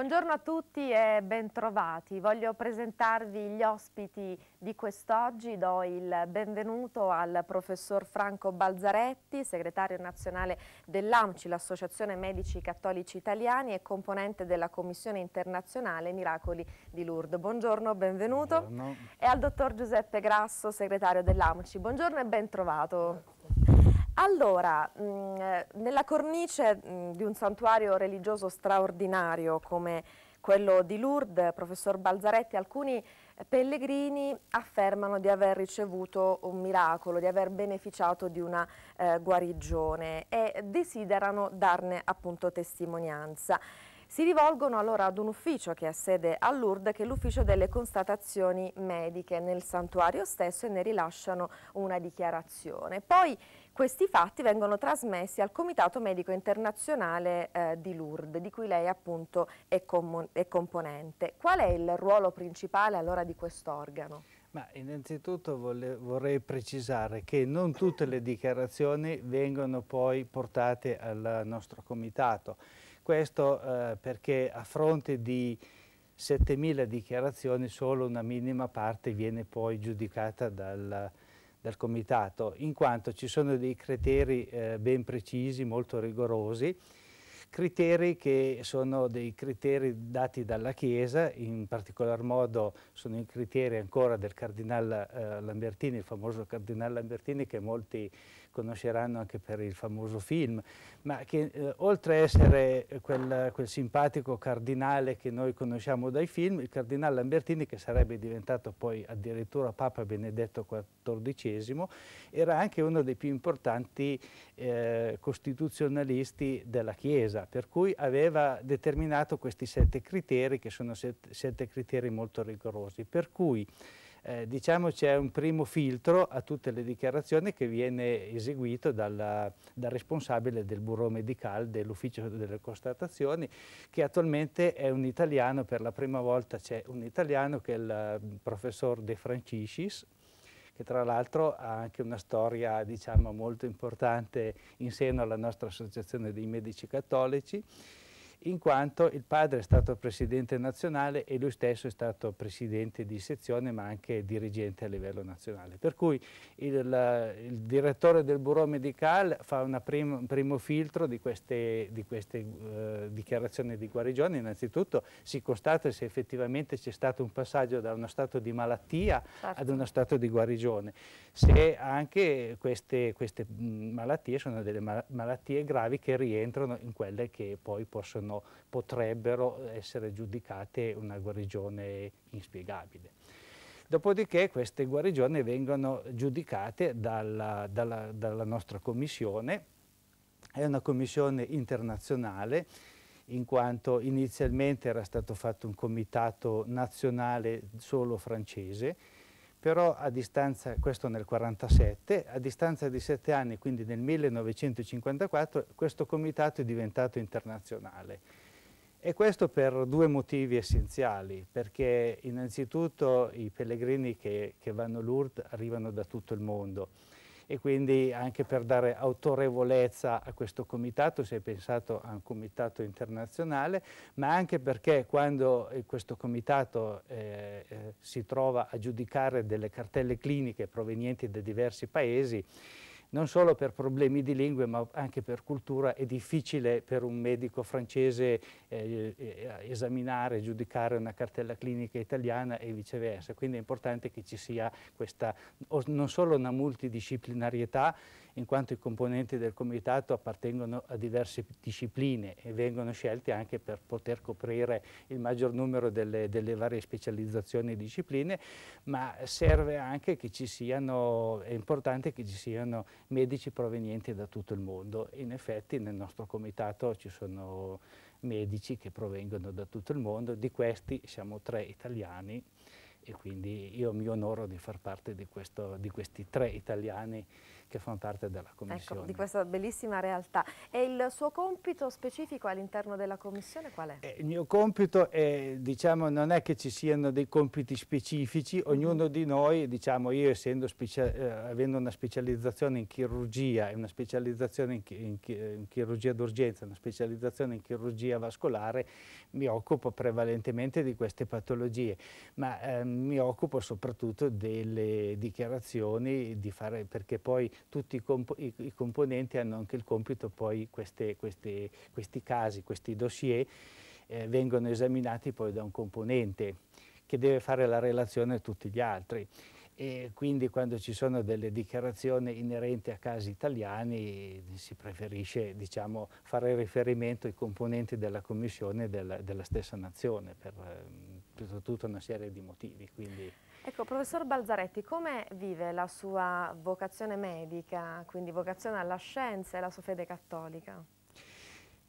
Buongiorno a tutti e bentrovati. Voglio presentarvi gli ospiti di quest'oggi. Do il benvenuto al professor Franco Balzaretti, segretario nazionale dell'AMCI, l'Associazione Medici Cattolici Italiani e componente della Commissione Internazionale Miracoli di Lourdes. Buongiorno, benvenuto. Buongiorno. E al dottor Giuseppe Grasso, segretario dell'AMCI. Buongiorno e bentrovato. Grazie. Allora, mh, eh, nella cornice mh, di un santuario religioso straordinario come quello di Lourdes, professor Balzaretti, alcuni eh, pellegrini affermano di aver ricevuto un miracolo, di aver beneficiato di una eh, guarigione e desiderano darne appunto testimonianza. Si rivolgono allora ad un ufficio che ha sede a Lourdes, che è l'ufficio delle constatazioni mediche nel santuario stesso e ne rilasciano una dichiarazione. Poi questi fatti vengono trasmessi al Comitato Medico Internazionale eh, di Lourdes, di cui lei appunto è, è, componente. Qual è il ruolo principale allora di quest'organo? Ma innanzitutto vorrei precisare che non tutte le dichiarazioni vengono poi portate al nostro comitato. Questo eh, perché a fronte di 7.000 dichiarazioni solo una minima parte viene poi giudicata dal Comitato dal Comitato, in quanto ci sono dei criteri eh, ben precisi, molto rigorosi, criteri che sono dei criteri dati dalla Chiesa, in particolar modo sono i criteri ancora del Cardinale eh, Lambertini, il famoso Cardinale Lambertini che molti conosceranno anche per il famoso film, ma che eh, oltre a essere eh, quel, quel, simpatico cardinale che noi conosciamo dai film, il cardinale Lambertini, che sarebbe diventato poi addirittura Papa Benedetto XIV, era anche uno dei più importanti eh, costituzionalisti della Chiesa, per cui aveva determinato questi sette criteri, che sono sette, sette criteri molto rigorosi, per cui eh, diciamo c'è un primo filtro a tutte le dichiarazioni che viene eseguito dalla, dal responsabile del bureau medical dell'ufficio delle constatazioni che attualmente è un italiano, per la prima volta c'è un italiano che è il mm, professor De Francisis che tra l'altro ha anche una storia diciamo, molto importante in seno alla nostra associazione dei medici cattolici in quanto il padre è stato presidente nazionale e lui stesso è stato presidente di sezione ma anche dirigente a livello nazionale. Per cui il, la, il direttore del Bureau Medical fa prim, un primo filtro di queste, di queste eh, dichiarazioni di guarigione, innanzitutto si constata se effettivamente c'è stato un passaggio da uno stato di malattia certo. ad uno stato di guarigione, se anche queste, queste mm, malattie sono delle malattie gravi che rientrano in quelle che poi possono governo potrebbero essere giudicate una guarigione inspiegabile. Dopodiché queste guarigioni vengono giudicate dalla, dalla, dalla nostra commissione, è una commissione internazionale in quanto inizialmente era stato fatto un comitato nazionale solo francese, però a distanza, questo nel 1947, a distanza di sette anni, quindi nel 1954, questo comitato è diventato internazionale. E questo per due motivi essenziali, perché innanzitutto i pellegrini che, che vanno a Lourdes arrivano da tutto il mondo, e quindi anche per dare autorevolezza a questo comitato si è pensato a un comitato internazionale, ma anche perché quando eh, questo comitato eh, eh, si trova a giudicare delle cartelle cliniche provenienti da diversi paesi, non solo per problemi di lingue ma anche per cultura è difficile per un medico francese eh, eh esaminare, giudicare una cartella clinica italiana e viceversa, quindi è importante che ci sia questa non solo una multidisciplinarietà in quanto i componenti del comitato appartengono a diverse discipline e vengono scelti anche per poter coprire il maggior numero delle, delle varie specializzazioni e discipline, ma serve anche che ci siano, è importante che ci siano medici provenienti da tutto il mondo. In effetti nel nostro comitato ci sono medici che provengono da tutto il mondo, di questi siamo tre italiani e quindi io mi onoro di far parte di, questo, di questi tre italiani che fanno parte della Commissione. Ecco, di questa bellissima realtà. E il suo compito specifico all'interno della Commissione qual è? Eh, il mio compito è, diciamo, non è che ci siano dei compiti specifici, mhm. ognuno di noi, diciamo, io essendo eh, avendo una specializzazione in chirurgia e una specializzazione in, chi in, chi in chirurgia d'urgenza, una specializzazione in chirurgia vascolare, mi occupo prevalentemente di queste patologie, ma eh, mi occupo soprattutto delle dichiarazioni, di fare, perché poi tutti i, comp i, i, componenti hanno anche il compito poi queste, queste, questi casi, questi dossier eh, vengono esaminati poi da un componente che deve fare la relazione a tutti gli altri. E quindi quando ci sono delle dichiarazioni inerenti a casi italiani si preferisce diciamo, fare riferimento ai componenti della commissione della, della stessa nazione per, ehm, per, tutta una serie di motivi. Quindi... Ecco, professor Balzaretti, come vive la sua vocazione medica, quindi vocazione alla scienza e la sua fede cattolica?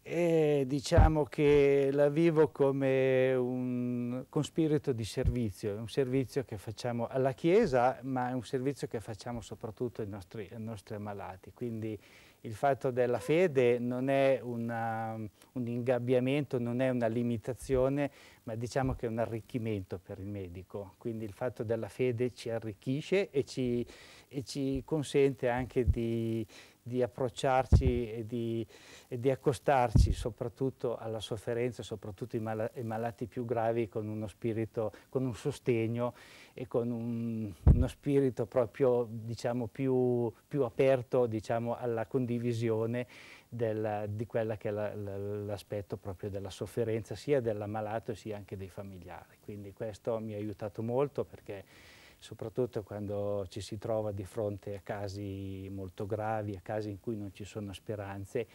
E eh, diciamo che la vivo come un, con spirito di servizio, un servizio che facciamo alla Chiesa, ma è un servizio che facciamo soprattutto ai nostri, ai nostri malati. Quindi il fatto della fede non è una, um, un ingabbiamento, non è una limitazione, ma diciamo che è un arricchimento per il medico. Quindi il fatto della fede ci arricchisce e ci, e ci consente anche di, di approcciarci e di, e di, accostarci soprattutto alla sofferenza, soprattutto ai, mal malati più gravi con uno spirito, con un sostegno e con un, uno spirito proprio diciamo, più, più aperto diciamo, alla condivisione della, di quella che è l'aspetto la, la, proprio della sofferenza sia dell'ammalato sia anche dei familiari. Quindi questo mi ha aiutato molto perché soprattutto quando ci si trova di fronte a casi molto gravi, a casi in cui non ci sono speranze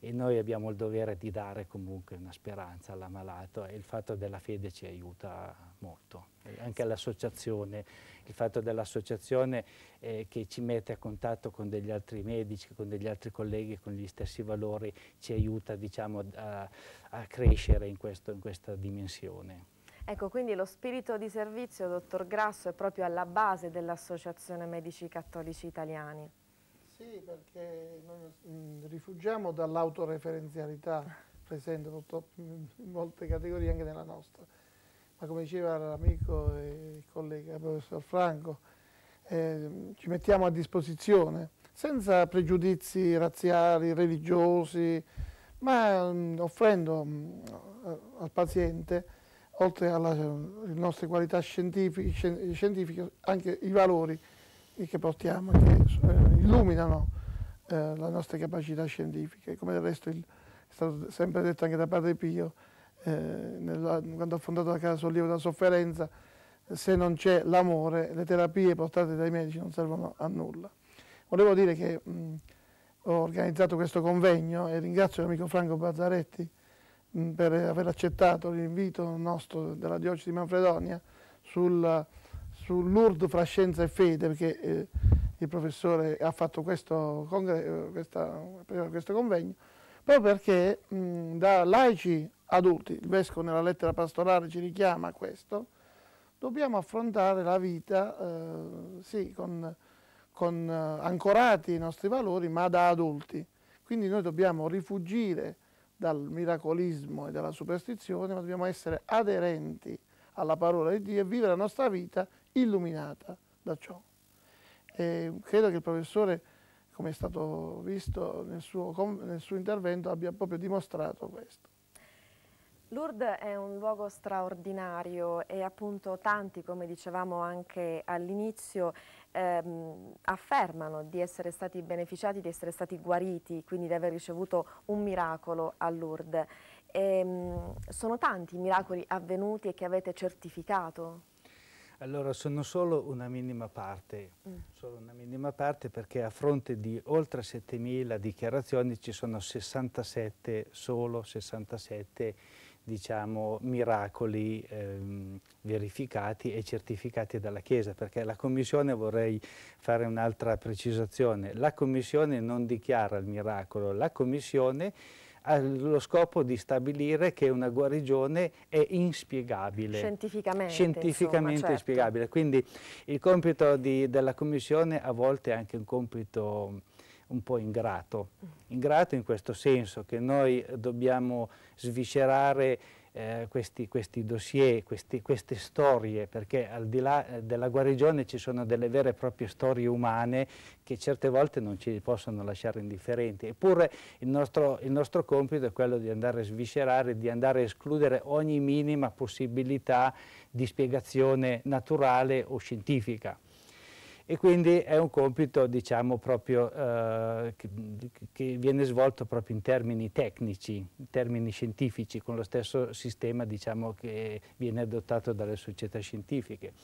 e noi abbiamo il dovere di dare comunque una speranza all'ammalato e il fatto della fede ci aiuta molto. E anche l'associazione, il fatto dell'associazione eh, che ci mette a contatto con degli altri medici, con degli altri colleghi, con gli stessi valori, ci aiuta diciamo, a, a, crescere in, questo, in questa dimensione. Ecco, quindi lo spirito di servizio, dottor Grasso, è proprio alla base dell'Associazione Medici Cattolici Italiani. Sì, perché noi mm, rifugiamo dall'autoreferenzialità presente in molte categorie, anche nella nostra. Ma come diceva l'amico e collega professor Franco, eh, ci mettiamo a disposizione senza pregiudizi razziali, religiosi, ma mh, mm, offrendo mh, mm, al paziente oltre alle ehm, nostre qualità scientifiche, scientifiche, anche i valori che portiamo, che eh, illuminano eh, le nostre capacità scientifiche, come del resto il, è stato sempre detto anche da Padre Pio, eh, nella, quando ha fondato la Casa Sollievo della Sofferenza, eh, se non c'è l'amore, le terapie portate dai medici non servono a nulla. Volevo dire che mh, ho organizzato questo convegno e ringrazio l'amico Franco Bazzaretti, per aver accettato l'invito nostro della diocesi di Manfredonia sul, sull'Urd fra scienza e fede, perché eh, il professore ha fatto questo, eh, questa, eh, questo convegno, proprio perché mh, da laici adulti, il Vescovo nella lettera pastorale ci richiama a questo, dobbiamo affrontare la vita eh, sì, con, con, eh, ancorati i nostri valori, ma da adulti. Quindi noi dobbiamo rifugire dal miracolismo e dalla superstizione, ma dobbiamo essere aderenti alla parola di Dio e vivere la nostra vita illuminata da ciò. E credo che il professore, come è stato visto nel suo, nel suo intervento, abbia proprio dimostrato questo. Lourdes è un luogo straordinario e appunto tanti, come dicevamo anche all'inizio, ehm, affermano di essere stati beneficiati, di essere stati guariti, quindi di aver ricevuto un miracolo a Lourdes. E, ehm, sono tanti i miracoli avvenuti e che avete certificato? Allora, sono solo una minima parte, mm. solo una minima parte perché a fronte di oltre 7.000 dichiarazioni ci sono 67, solo 67 dichiarazioni diciamo, miracoli ehm, verificati e certificati dalla Chiesa, perché la Commissione, vorrei fare un'altra precisazione, la Commissione non dichiara il miracolo, la Commissione ha lo scopo di stabilire che una guarigione è inspiegabile. Scientificamente. Scientificamente insomma, certo. inspiegabile. Quindi il compito di, della Commissione a volte è anche un compito un po' ingrato. Ingrato in questo senso che noi dobbiamo sviscerare eh, questi, questi, dossier, questi, queste storie, perché al di là eh, della guarigione ci sono delle vere e proprie storie umane che certe volte non ci possono lasciare indifferenti. Eppure il nostro, il nostro compito è quello di andare a sviscerare, di andare a escludere ogni minima possibilità di spiegazione naturale o scientifica e quindi è un compito diciamo, proprio, eh, che, che, viene svolto proprio in termini tecnici, in termini scientifici, con lo stesso sistema diciamo, che viene adottato dalle società scientifiche.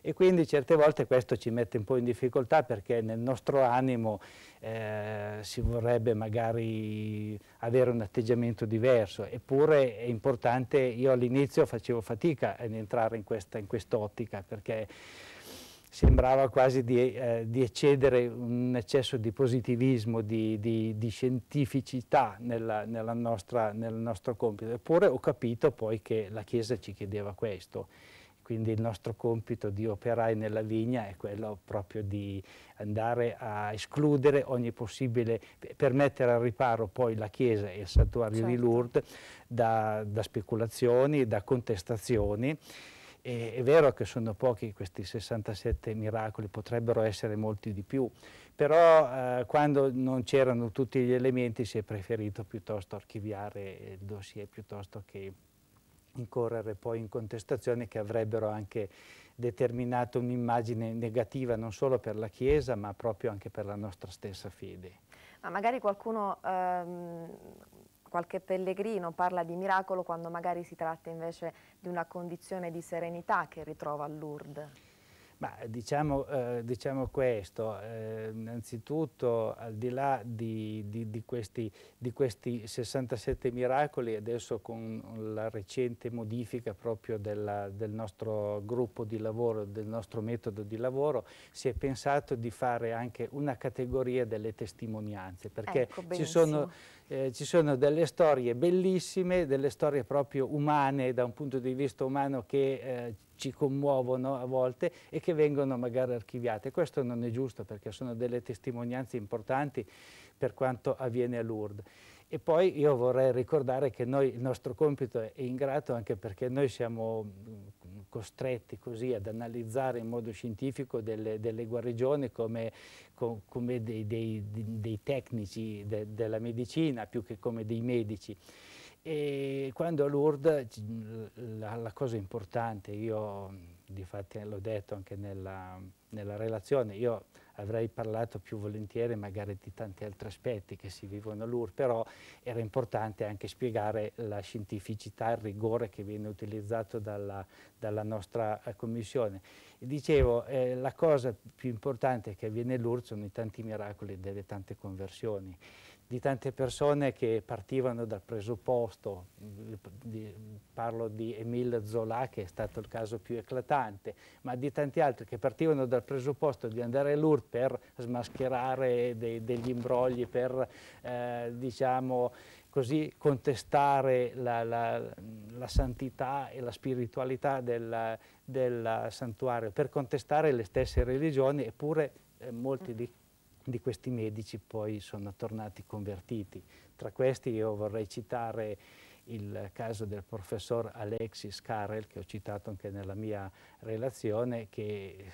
E quindi certe volte questo ci mette un po' in difficoltà perché nel nostro animo eh, si vorrebbe magari avere un atteggiamento diverso, eppure è importante, io all'inizio facevo fatica ad entrare in questa in quest'ottica perché sembrava quasi di, eh, di, eccedere un eccesso di positivismo, di, di, di scientificità nella, nella nostra, nel nostro compito. Eppure ho capito poi che la Chiesa ci chiedeva questo. Quindi il nostro compito di operai nella vigna è quello proprio di andare a escludere ogni possibile, per mettere al riparo poi la Chiesa e il santuario certo. di Lourdes da, da speculazioni, da contestazioni e, è vero che sono pochi questi 67 miracoli, potrebbero essere molti di più, però eh, quando non c'erano tutti gli elementi si è preferito piuttosto archiviare il dossier piuttosto che incorrere poi in contestazioni che avrebbero anche determinato un'immagine negativa non solo per la Chiesa ma proprio anche per la nostra stessa fede. Ma magari qualcuno ehm, qualche pellegrino parla di miracolo quando magari si tratta invece di una condizione di serenità che ritrova a Lourdes? Ma diciamo, eh, diciamo questo, eh, innanzitutto al di là di, di, di, questi, di, questi, 67 miracoli, adesso con la recente modifica proprio della, del nostro gruppo di lavoro, del nostro metodo di lavoro, si è pensato di fare anche una categoria delle testimonianze, perché ecco, ci sono eh, ci sono delle storie bellissime, delle storie proprio umane da un punto di vista umano che eh, ci commuovono a volte e che vengono magari archiviate. Questo non è giusto perché sono delle testimonianze importanti per quanto avviene a Lourdes. E poi io vorrei ricordare che noi, il nostro compito è ingrato anche perché noi siamo costretti così ad analizzare in modo scientifico delle, delle guarigioni come, come dei, dei, dei, tecnici de, della medicina più che come dei medici. E quando a Lourdes la, la cosa importante, io di fatto l'ho detto anche nella, nella relazione, io avrei parlato più volentieri magari di tanti altri aspetti che si vivono all'UR, però era importante anche spiegare la scientificità, il rigore che viene utilizzato dalla, dalla nostra eh, commissione. dicevo, eh, la cosa più importante che avviene all'UR sono i tanti miracoli delle tante conversioni di tante persone che partivano dal presupposto, parlo di Emile Zola che è stato il caso più eclatante, ma di tanti altri che partivano dal presupposto di andare all'URT per smascherare dei, degli imbrogli, per eh, diciamo così contestare la, la, la, santità e la spiritualità del, del santuario, per contestare le stesse religioni, eppure eh, molti di di questi medici poi sono tornati convertiti. Tra questi io vorrei citare il caso del professor Alexis Carrel, che ho citato anche nella mia relazione, che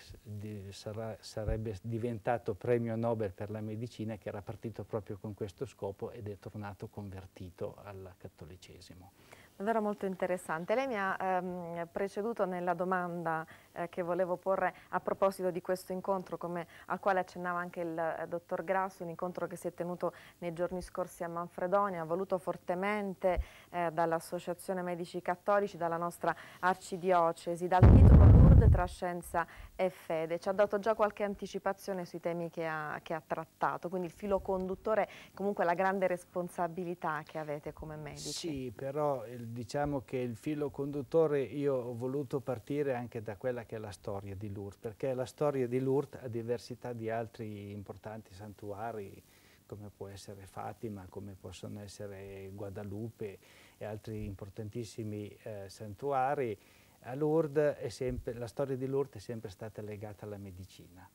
sarà, sarebbe diventato premio Nobel per la medicina, che era partito proprio con questo scopo ed è tornato convertito al cattolicesimo. Davvero molto interessante. Lei mi ha ehm, preceduto nella domanda eh, che volevo porre a proposito di questo incontro come, al quale accennava anche il eh, dottor Grasso, un incontro che si è tenuto nei giorni scorsi a Manfredonia, voluto fortemente eh, dall'Associazione Medici Cattolici, dalla nostra arcidiocesi, dal titolo Nord tra scienza e fede. Ci ha dato già qualche anticipazione sui temi che ha, che ha trattato, quindi il filo conduttore comunque la grande responsabilità che avete come medici. Sì, però diciamo che il filo conduttore io ho voluto partire anche da quella che è la storia di Lourdes, perché la storia di Lourdes a diversità di altri importanti santuari come può essere Fatima, come possono essere Guadalupe e altri importantissimi eh, santuari, sempre, la storia di Lourdes è sempre stata legata alla medicina.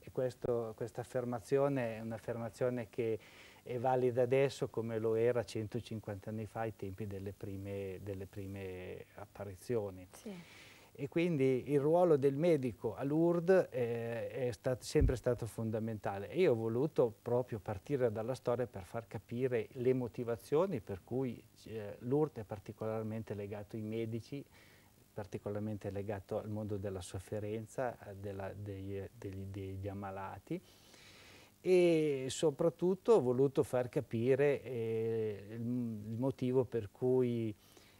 E questa affermazione è un'affermazione che è valida adesso come lo era 150 anni fa ai tempi delle prime, delle prime apparizioni. Sì. E quindi il ruolo del medico a Lourdes eh, è stat sempre stato fondamentale. E io ho voluto proprio partire dalla storia per far capire le motivazioni per cui eh, Lourdes è particolarmente legato ai medici, particolarmente legato al mondo della sofferenza eh, della, degli, eh, degli, degli, ammalati e soprattutto ho voluto far capire eh, il, il, motivo per cui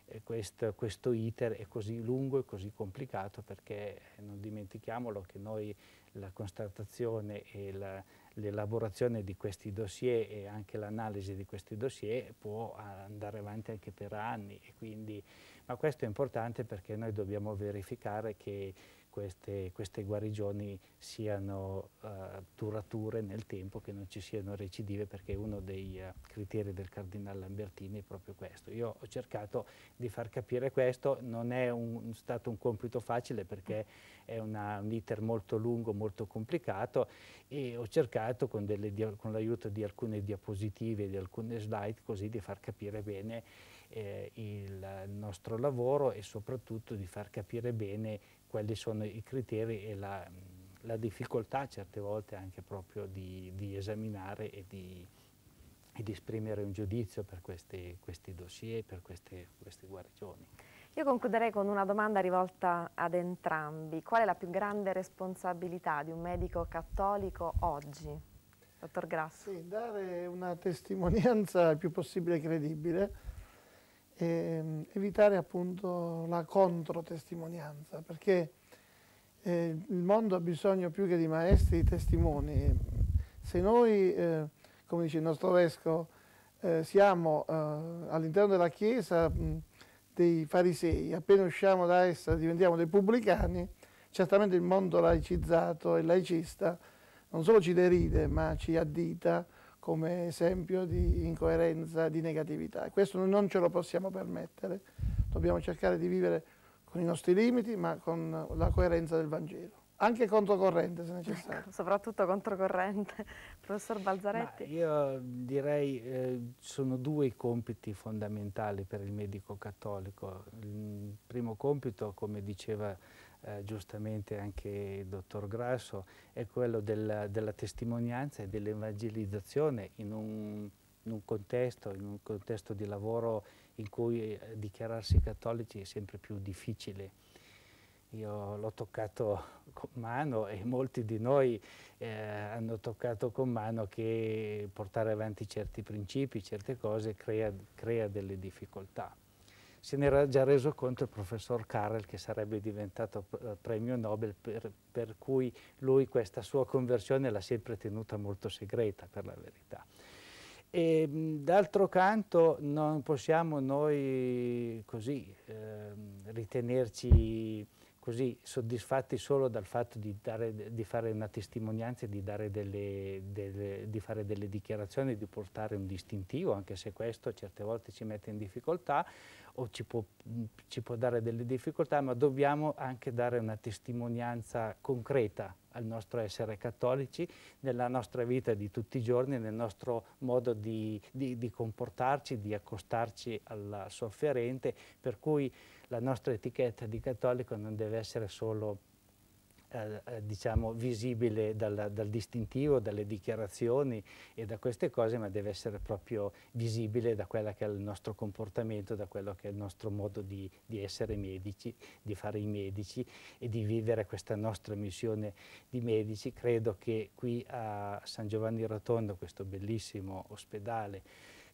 eh, questo, questo, iter è così lungo e così complicato perché non dimentichiamolo che noi la constatazione e l'elaborazione di questi dossier e anche l'analisi di questi dossier può andare avanti anche per anni e quindi ma questo è importante perché noi dobbiamo verificare che queste, queste guarigioni siano uh, durature nel tempo, che non ci siano recidive, perché uno dei uh, criteri del cardinale Lambertini è proprio questo. Io ho cercato di far capire questo, non è un, stato un compito facile perché è una, un iter molto lungo, molto complicato e ho cercato con, con l'aiuto di alcune diapositive, di alcune slide, così di far capire bene eh, il nostro lavoro e soprattutto di far capire bene quali sono i criteri e la, la difficoltà certe volte anche proprio di, di esaminare e di, e di, esprimere un giudizio per questi, questi dossier, per queste, queste guarigioni. Io concluderei con una domanda rivolta ad entrambi. Qual è la più grande responsabilità di un medico cattolico oggi? Dottor Grasso. Sì, dare una testimonianza il più possibile credibile e ehm, evitare appunto la controtestimonianza, perché eh, il mondo ha bisogno più che di maestri, di testimoni. Se noi, eh, come dice il nostro Vescovo, eh, siamo eh, all'interno della Chiesa mh, dei farisei, appena usciamo da essa diventiamo dei pubblicani, certamente il mondo laicizzato e laicista non solo ci deride, ma ci addita, come esempio di incoerenza, di negatività. Questo non ce lo possiamo permettere, dobbiamo cercare di vivere con i nostri limiti, ma con la coerenza del Vangelo. Anche controcorrente, se necessario. Ecco, soprattutto controcorrente. Professor Balzaretti. Ma io direi eh, sono due i compiti fondamentali per il medico cattolico. Il primo compito, come diceva eh, giustamente anche il dottor Grasso, è quello della, della testimonianza e dell'evangelizzazione in un, in un, contesto, in un contesto di lavoro in cui eh, dichiararsi cattolici è sempre più difficile. Io l'ho toccato con mano e molti di noi eh, hanno toccato con mano che portare avanti certi principi, certe cose crea, crea delle difficoltà se ne era già reso conto il professor Carrel che sarebbe diventato eh, premio Nobel per, per cui lui questa sua conversione l'ha sempre tenuta molto segreta per la verità. E, ehm, D'altro canto non possiamo noi così eh, ritenerci così soddisfatti solo dal fatto di, dare, di fare una testimonianza, di, delle, delle, di fare delle dichiarazioni, di portare un distintivo, anche se questo certe volte ci mette in difficoltà, o ci può, mm, ci può dare delle difficoltà, ma dobbiamo anche dare una testimonianza concreta al nostro essere cattolici, nella nostra vita di tutti i giorni, nel nostro modo di, di, di, comportarci, di accostarci al sofferente, per cui la nostra etichetta di cattolico non deve essere solo eh, eh, diciamo, visibile dal, dal, distintivo, dalle dichiarazioni e da queste cose, ma deve essere proprio visibile da quello che è il nostro comportamento, da quello che è il nostro modo di, di essere medici, di fare i medici e di vivere questa nostra missione di medici. Credo che qui a San Giovanni Rotondo, questo bellissimo ospedale,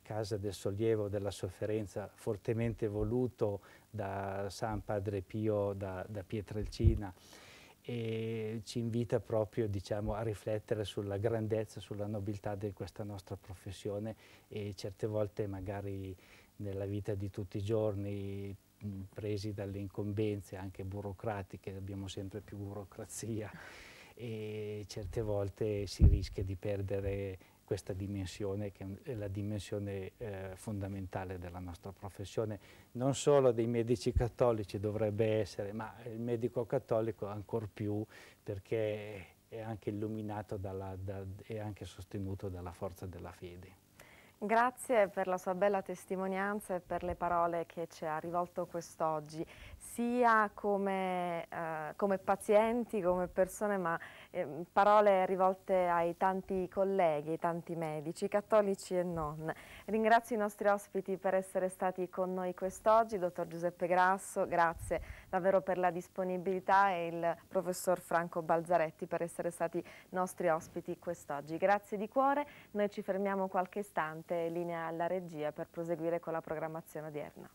Casa del Sollievo della Sofferenza, fortemente voluto da San Padre Pio da, da Pietrelcina, e ci invita proprio diciamo, a riflettere sulla grandezza, sulla nobiltà di questa nostra professione e certe volte magari nella vita di tutti i giorni mm, presi dalle incombenze anche burocratiche, abbiamo sempre più burocrazia e certe volte si rischia di perdere questa dimensione che è la dimensione eh, fondamentale della nostra professione, non solo dei medici cattolici dovrebbe essere, ma il medico cattolico ancor più perché è anche illuminato dalla, da, e anche sostenuto dalla forza della fede. Grazie per la sua bella testimonianza e per le parole che ci ha rivolto quest'oggi, sia come, eh, come, pazienti, come persone, ma eh, parole rivolte ai tanti colleghi, ai tanti medici, cattolici e non. Ringrazio i nostri ospiti per essere stati con noi quest'oggi, dottor Giuseppe Grasso, grazie davvero per la disponibilità e il professor Franco Balzaretti per essere stati nostri ospiti quest'oggi. Grazie di cuore, noi ci fermiamo qualche istante, in linea alla regia per proseguire con la programmazione odierna.